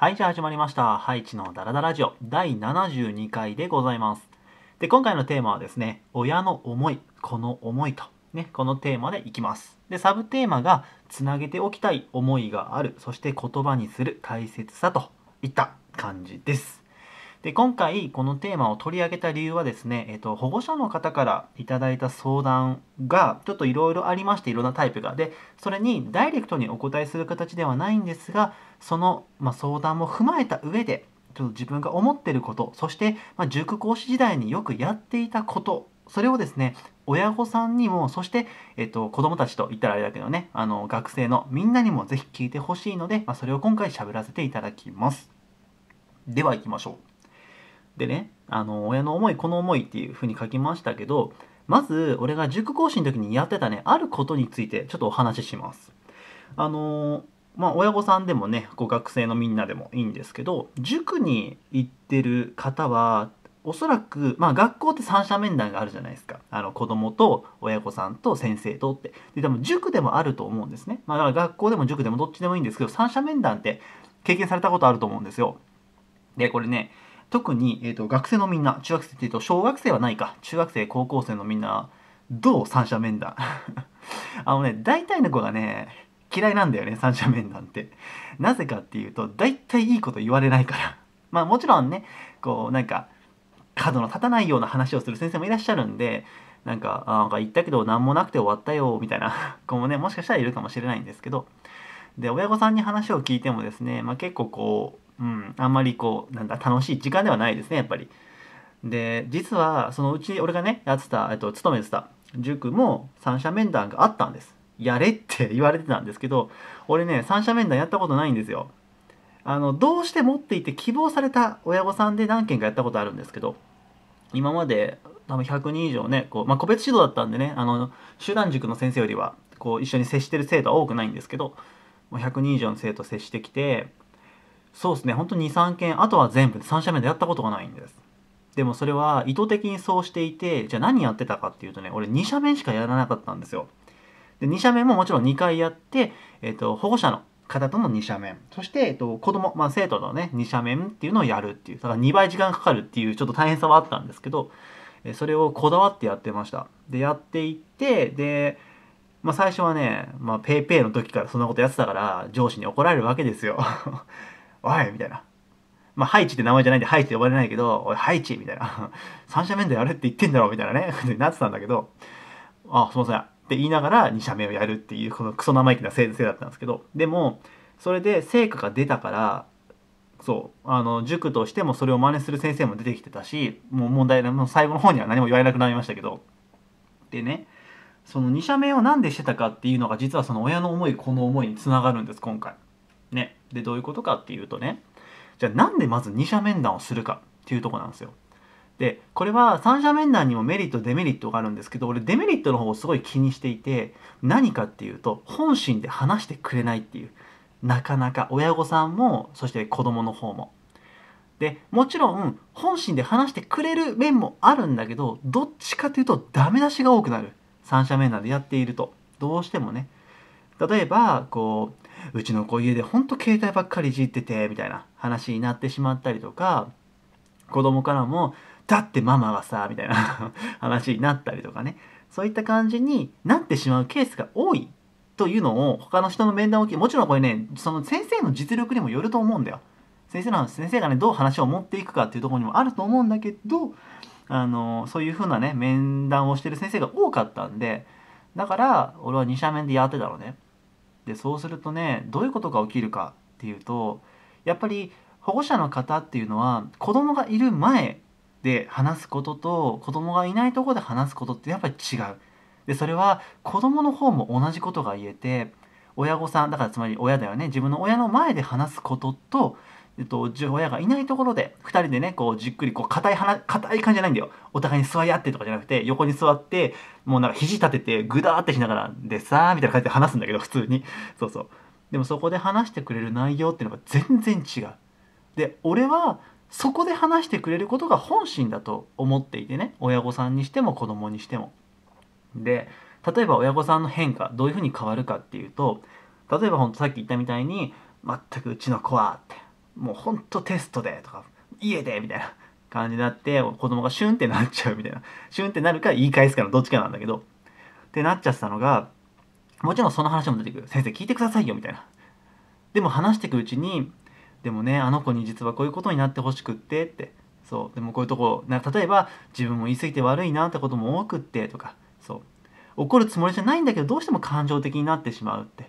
はい、じゃあ始まりました。ハイチのダラダラジオ第72回でございます。で、今回のテーマはですね、親の思い、この思いと、ね、このテーマでいきます。で、サブテーマが、つなげておきたい思いがある、そして言葉にする大切さといった感じです。で今回このテーマを取り上げた理由はですね、えっと、保護者の方から頂いた相談がちょっといろいろありましていろんなタイプがでそれにダイレクトにお答えする形ではないんですがその、まあ、相談も踏まえた上でちょっと自分が思ってることそして、まあ、塾講師時代によくやっていたことそれをですね親御さんにもそして、えっと、子どもたちと言ったらあれだけどねあの学生のみんなにも是非聞いてほしいので、まあ、それを今回喋らせていただきますでは行きましょうでねあの親の思いこの思いっていうふうに書きましたけどまず俺が塾講師の時にやってたねあることについてちょっとお話ししますあのまあ親御さんでもねご学生のみんなでもいいんですけど塾に行ってる方はおそらく、まあ、学校って三者面談があるじゃないですかあの子供と親御さんと先生とってで多分塾でもあると思うんですね、まあ、だから学校でも塾でもどっちでもいいんですけど三者面談って経験されたことあると思うんですよでこれね特に、えーと、学生のみんな中学生っていうと小学生はないか中学生高校生のみんなどう三者面談 あのね大体の子がね嫌いなんだよね三者面談ってなぜかっていうと大体いいこと言われないから まあもちろんねこうなんか角の立たないような話をする先生もいらっしゃるんでなんかあなんか言ったけど何もなくて終わったよみたいな 子もねもしかしたらいるかもしれないんですけどで親御さんに話を聞いてもですね、まあ、結構こううん、あんまりこうなんだ楽しい時間ではないですねやっぱり。で実はそのうち俺がねやってた、えっと、勤めてた塾も三者面談があったんです。やれって言われてたんですけど俺ね三者面談やったことないんですよ。あのどうして持っていて希望された親御さんで何件かやったことあるんですけど今まで多分100人以上ねこう、まあ、個別指導だったんでねあの集団塾の先生よりはこう一緒に接してる生徒は多くないんですけど100人以上の生徒接してきてそうですね本当に23件あとは全部で3社目でやったことがないんですでもそれは意図的にそうしていてじゃあ何やってたかっていうとね俺2社目しかやらなかったんですよで2社目ももちろん2回やって、えーと、保護者の方との2社面そして、えと、子供、まあ、生徒のね2社面っていうのをやるっていうだから2倍時間かかるっていうちょっと大変さはあったんですけどそれをこだわってやってましたでやっていってで、まあ、最初はね PayPay、まあ、ペイペイの時からそんなことやってたから上司に怒られるわけですよおいみたいな。まあ、ハイチって名前じゃないんで、ハイチって呼ばれないけど、おい、ハイチみたいな。三社面でやれって言ってんだろみたいなね、になってたんだけど、あ、すいません。って言いながら2社目をやるっていう、このクソ生意気な先生だったんですけど、でも、それで成果が出たから、そう、あの、塾としてもそれを真似する先生も出てきてたし、もう問題もう最後の方には何も言われなくなりましたけど、でね、その2社目を何でしてたかっていうのが実はその親の思い、この思いにつながるんです、今回。でどういうことかっていうとねじゃあなんでまず二者面談をするかっていうとこなんですよ。でこれは三者面談にもメリットデメリットがあるんですけど俺デメリットの方をすごい気にしていて何かっていうと本心で話してくれないっていうなかなか親御さんもそして子供の方も。でもちろん本心で話してくれる面もあるんだけどどっちかというとダメ出しが多くなる三者面談でやっているとどうしてもね例えばこううちの子家でほんと携帯ばっかりいじってて、みたいな話になってしまったりとか、子供からも、だってママはさ、みたいな 話になったりとかね。そういった感じになってしまうケースが多いというのを他の人の面談を聞いて、もちろんこれね、その先生の実力にもよると思うんだよ。先生の先生がね、どう話を持っていくかっていうところにもあると思うんだけど、あの、そういう風なね、面談をしてる先生が多かったんで、だから、俺は2社面でやってたのね。でそうするとねどういうことが起きるかっていうとやっぱり保護者の方っていうのは子供がいる前で話すことと子供がいないとこで話すことってやっぱり違う。でそれは子供の方も同じことが言えて親御さんだからつまり親だよね自分の親の前で話すこととえっと、親がいないところで、2人でね、こう、じっくり、こう、硬い話、硬い感じじゃないんだよ。お互いに座り合ってとかじゃなくて、横に座って、もうなんか肘立てて、ぐだーってしながら、でさー、みたいな感じで話すんだけど、普通に。そうそう。でもそこで話してくれる内容っていうのが全然違う。で、俺は、そこで話してくれることが本心だと思っていてね、親御さんにしても子供にしても。で、例えば親御さんの変化、どういうふうに変わるかっていうと、例えばほんとさっき言ったみたいに、全くうちの子はってもうほんとテストでとか家でみたいな 感じになって子供がシュンってなっちゃうみたいなシュンってなるか言い返すかのどっちかなんだけどってなっちゃってたのがもちろんその話も出てくる先生聞いてくださいよみたいなでも話していくうちにでもねあの子に実はこういうことになってほしくってってそうでもこういうとこな例えば自分も言い過ぎて悪いなってことも多くってとかそう怒るつもりじゃないんだけどどうしても感情的になってしまうって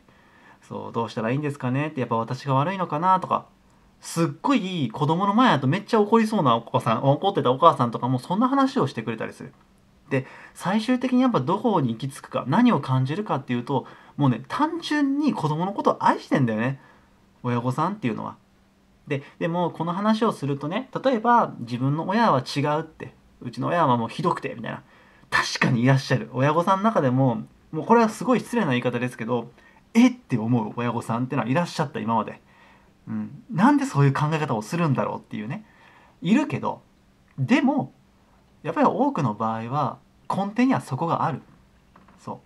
そうどうしたらいいんですかねってやっぱ私が悪いのかなとかすっごい子供の前だとめっちゃ怒りそうなお子さん怒ってたお母さんとかもそんな話をしてくれたりする。で最終的にやっぱどこに行き着くか何を感じるかっていうともうね単純に子供のことを愛してんだよね親御さんっていうのは。ででもこの話をするとね例えば自分の親は違うってうちの親はもうひどくてみたいな確かにいらっしゃる親御さんの中でももうこれはすごい失礼な言い方ですけどえって思う親御さんってのはいらっしゃった今まで。うん、なんでそういう考え方をするんだろうっていうねいるけどでもやっぱり多くの場合は根底にはそこがあるそ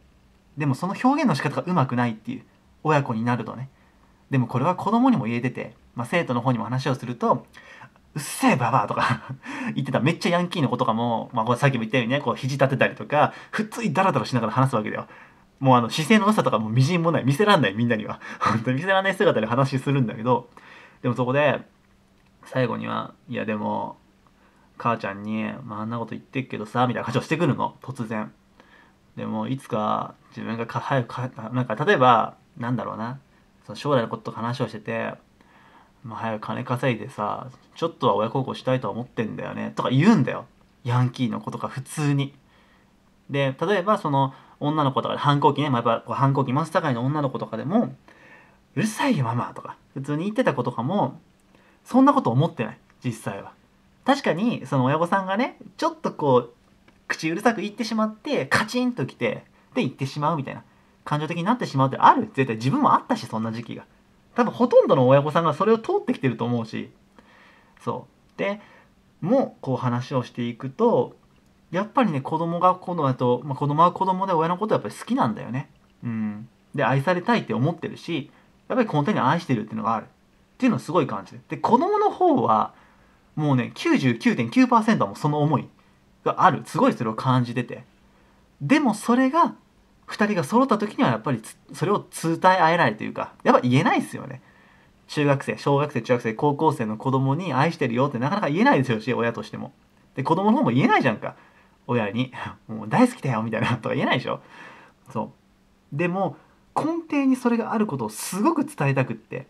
うでもその表現の仕方がうまくないっていう親子になるとねでもこれは子供にも言えてて、まあ、生徒の方にも話をするとうっせえババアとか 言ってためっちゃヤンキーの子とかも、まあ、さっきも言ったようにねこう肘立てたりとか普通にダラダラしながら話すわけだよもうあの姿勢の良さとかもみじんもない見せらんないみんなには 本当に見せらんない姿で話するんだけどでもそこで最後にはいやでも母ちゃんに、まあ、あんなこと言ってっけどさみたいな感じをしてくるの突然でもいつか自分がか早くかなんか例えばなんだろうなその将来のことと話をしてて、まあ、早く金稼いでさちょっとは親孝行したいとは思ってんだよねとか言うんだよヤンキーの子とか普通にで例えばその女の子とか反抗期ね、まあ、やっぱ反抗期真っ盛りの女の子とかでも「うるさいよママ」とか普通に言ってた子とかもそんなこと思ってない実際は。確かにその親御さんがねちょっとこう口うるさく言ってしまってカチンと来てで言ってしまうみたいな感情的になってしまうってある絶対自分もあったしそんな時期が多分ほとんどの親御さんがそれを通ってきてると思うしそうでもこう話をしていくとやっぱりね子供が今度だと、まあ、子供は子供で親のことやっぱり好きなんだよねうんで愛されたいって思ってるしやっぱり根底に愛してるっていうのがあるっていうのはすごい感じるで子供の方はもうね99.9%はもうその思いがあるすごいそれを感じててでもそれが2人が揃った時にはやっぱりそれを伝え合えないというかやっぱ言えないですよね中学生小学生中学生高校生の子供に愛してるよってなかなか言えないですよし親としてもで子供の方も言えないじゃんか親に「もう大好きだよ」みたいなとか言えないでしょそうでも根底にそれがあることをすごく伝えたくって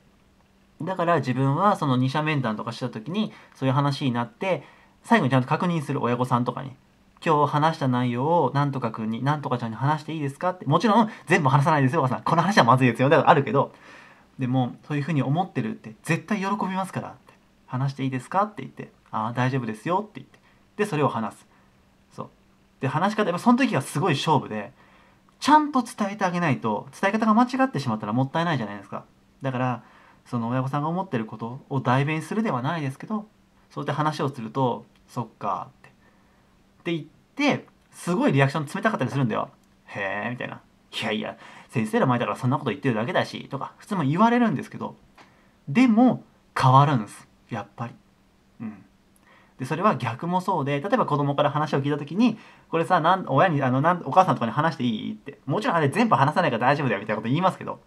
だから自分はその二者面談とかした時にそういう話になって最後にちゃんと確認する親御さんとかに今日話した内容をなんとか君になんとかちゃんに話していいですかってもちろん全部話さないですよお母さんこの話はまずいですよだからあるけどでもそういうふうに思ってるって絶対喜びますからって話していいですかって言ってああ大丈夫ですよって言ってでそれを話すで話し方やっぱその時はすごい勝負でちゃんと伝えてあげないと伝え方が間違ってしまったらもったいないじゃないですかだからその親御さんが思ってることを代弁するではないですけどそうやって話をすると「そっか」ってって言ってすごいリアクション冷たかったりするんだよ「へえ」みたいな「いやいや先生ら前だからそんなこと言ってるだけだし」とか普通も言われるんですけどでも変わるんですやっぱりでそれは逆もそうで例えば子供から話を聞いた時にこれさなん親にあのなんお母さんとかに話していいってもちろんあれ全部話さないから大丈夫だよみたいなこと言いますけど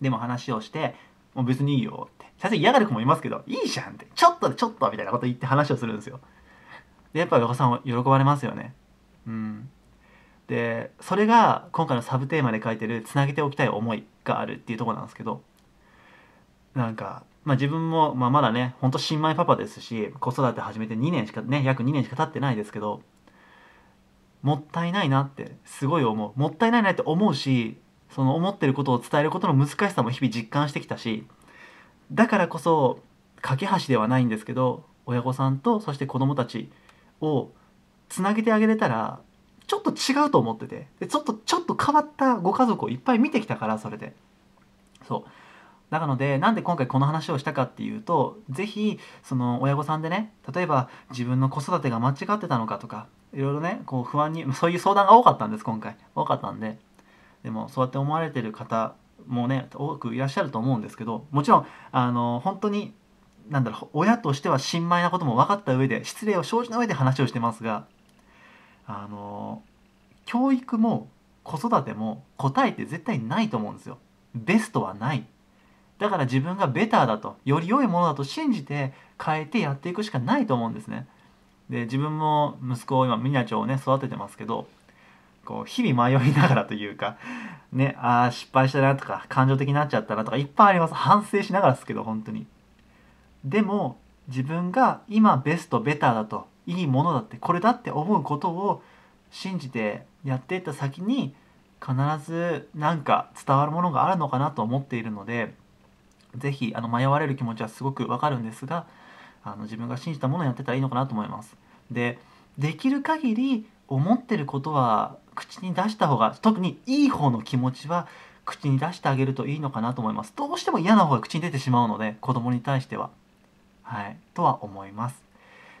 でも話をしてもう別にいいよって最初嫌がる子もいますけどいいじゃんってちょっとちょっとみたいなこと言って話をするんですよでやっぱお子さん喜ばれますよねうんでそれが今回のサブテーマで書いてる「つなげておきたい思い」があるっていうとこなんですけどなんかまあ、自分も、まあ、まだね、ほんと新米パパですし、子育て始めて2年しかね、約2年しか経ってないですけど、もったいないなってすごい思う。もったいないなって思うし、その思ってることを伝えることの難しさも日々実感してきたし、だからこそ、架け橋ではないんですけど、親御さんとそして子供たちをつなげてあげれたら、ちょっと違うと思ってて、でちょっと、ちょっと変わったご家族をいっぱい見てきたから、それで。そう。なのでなんで今回この話をしたかっていうと是非その親御さんでね例えば自分の子育てが間違ってたのかとかいろいろねこう不安にそういう相談が多かったんです今回多かったんででもそうやって思われてる方もね多くいらっしゃると思うんですけどもちろんあの本当になんだろう親としては新米なことも分かった上で失礼を生じた上で話をしてますがあの教育も子育ても答えって絶対ないと思うんですよ。ベストはないだから自分がベターだとより良いものだと信じて変えてやっていくしかないと思うんですねで自分も息子を今ミニアチョをね育ててますけどこう日々迷いながらというかねああ失敗したなとか感情的になっちゃったなとかいっぱいあります反省しながらですけど本当にでも自分が今ベストベターだといいものだってこれだって思うことを信じてやっていった先に必ず何か伝わるものがあるのかなと思っているのでぜひあの迷われる気持ちはすごくわかるんですがあの自分が信じたものをやってたらいいのかなと思います。でできる限り思ってることは口に出した方が特にいい方の気持ちは口に出してあげるといいのかなと思います。どうしても嫌な方が口に出てしまうので子供に対しては。はい、とは思います。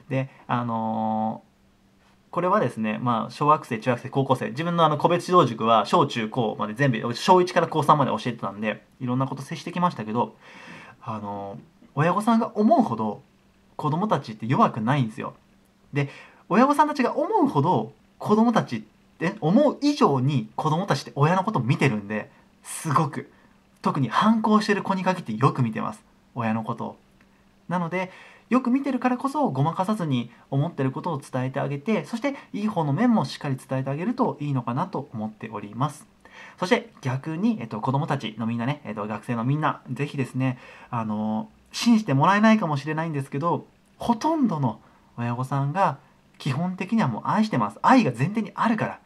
であのーこれはですね、まあ、小学生、中学生、高校生、自分のあの個別指導塾は小中高まで全部、小1から高3まで教えてたんで、いろんなこと接してきましたけど、あの、親御さんが思うほど子供たちって弱くないんですよ。で、親御さんたちが思うほど子供たちって、思う以上に子供たちって親のこと見てるんで、すごく。特に反抗してる子に限ってよく見てます。親のことを。なので、よく見てるからこそごまかさずに思ってることを伝えてあげてそしていい方の面もしっかり伝えてあげるといいのかなと思っております。そして逆に、えっと、子供たちのみんなね、えっと、学生のみんな、ぜひですね、あの、信じてもらえないかもしれないんですけど、ほとんどの親御さんが基本的にはもう愛してます。愛が前提にあるから。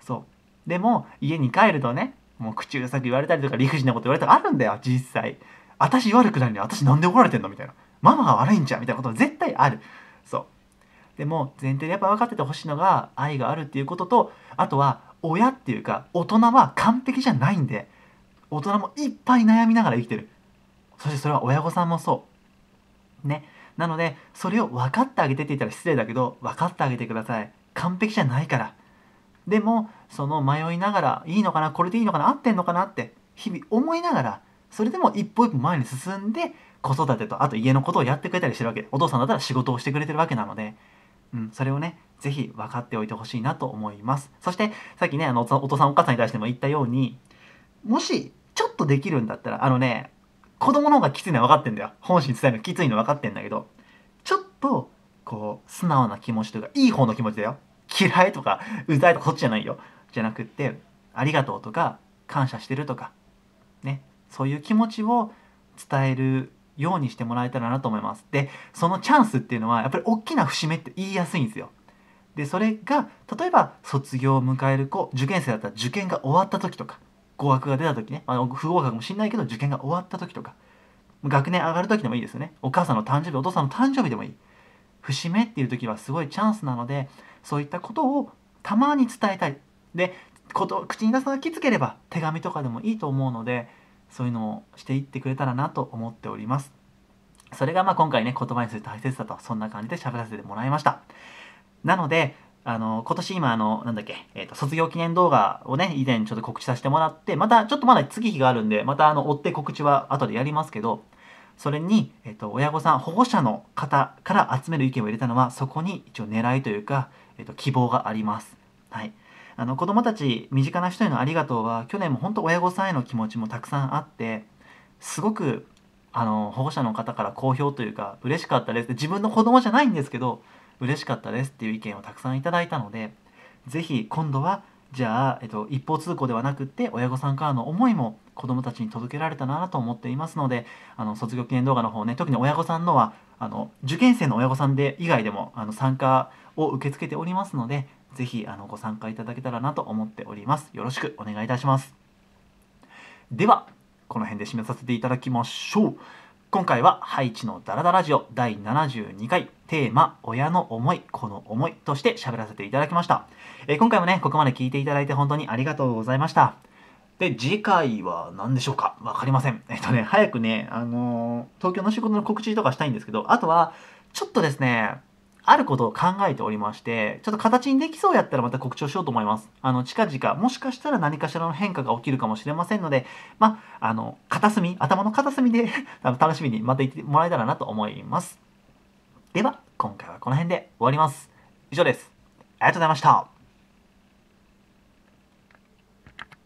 そう。でも、家に帰るとね、もう口うさく言われたりとか理不尽なこと言われたりあるんだよ、実際。私悪くないのに、私なんで怒られてんのみたいな。ママが悪いんじゃみたいなことは絶対あるそうでも前提でやっぱ分かっててほしいのが愛があるっていうこととあとは親っていうか大人は完璧じゃないんで大人もいっぱい悩みながら生きてるそしてそれは親御さんもそうねなのでそれを分かってあげてって言ったら失礼だけど分かってあげてください完璧じゃないからでもその迷いながらいいのかなこれでいいのかな合ってんのかなって日々思いながらそれでも一歩一歩前に進んで子育てとあと家のことをやってくれたりしてるわけお父さんだったら仕事をしてくれてるわけなので、うん、それをね是非分かっておいてほしいなと思いますそしてさっきねあのお父さんお母さんに対しても言ったようにもしちょっとできるんだったらあのね子供の方がきついのは分かってんだよ本心伝えるのきついの分かってんだけどちょっとこう素直な気持ちというかいい方の気持ちだよ嫌いとかうざいとかそっちじゃないよじゃなくってありがとうとか感謝してるとかねそういう気持ちを伝えるようにしてもらえたらなと思います。で、そのチャンスっていうのは、やっぱり大きな節目って言いやすいんですよ。で、それが、例えば、卒業を迎える子、受験生だったら受験が終わった時とか、合格が出た時ね、まあ、不合格もしんないけど、受験が終わった時とか、学年上がる時でもいいですよね。お母さんの誕生日、お父さんの誕生日でもいい。節目っていう時はすごいチャンスなので、そういったことをたまに伝えたい。で、こと口に出さなきつければ手紙とかでもいいと思うのでそういうのをしていってくれたらなと思っておりますそれがまあ今回ね言葉にする大切さとそんな感じで喋らせてもらいましたなのであの今年今あのなんだっけ、えーと、卒業記念動画をね以前ちょっと告知させてもらってまたちょっとまだ月日があるんでまたあの追って告知は後でやりますけどそれに、えーと、親御さん保護者の方から集める意見を入れたのはそこに一応狙いというか、えーと希望があります。はい、あの子供たち身近な人へのありがとうは去年も本当親御さんへの気持ちもたくさんあってすごくあの保護者の方から好評というか嬉しかったです自分の子供じゃないんですけど嬉しかったですっていう意見をたくさんいただいたので是非今度はじゃあ、えっと、一方通行ではなくって親御さんからの思いも子どもたちに届けられたなと思っていますのであの卒業記念動画の方ね特に親御さんのはあの受験生の親御さんで以外でもあの参加を受け付けておりますのでぜひあのご参加いただけたらなと思っております。よろしくお願いいたします。では、この辺で締めさせていただきましょう。今回はハイチのダラダラジオ第72回テーマ親の思い、この思いとして喋らせていただきました。えー、今回もね、ここまで聞いていただいて本当にありがとうございました。で、次回は何でしょうかわかりません。えっとね、早くね、あのー、東京の仕事の告知とかしたいんですけど、あとは、ちょっとですね、あることを考えておりまして、ちょっと形にできそうやったらまた告知をしようと思います。あの、近々、もしかしたら何かしらの変化が起きるかもしれませんので、まあ、の、片隅、頭の片隅で あの楽しみにまた行ってもらえたらなと思います。では、今回はこの辺で終わります。以上です。ありがとうございました。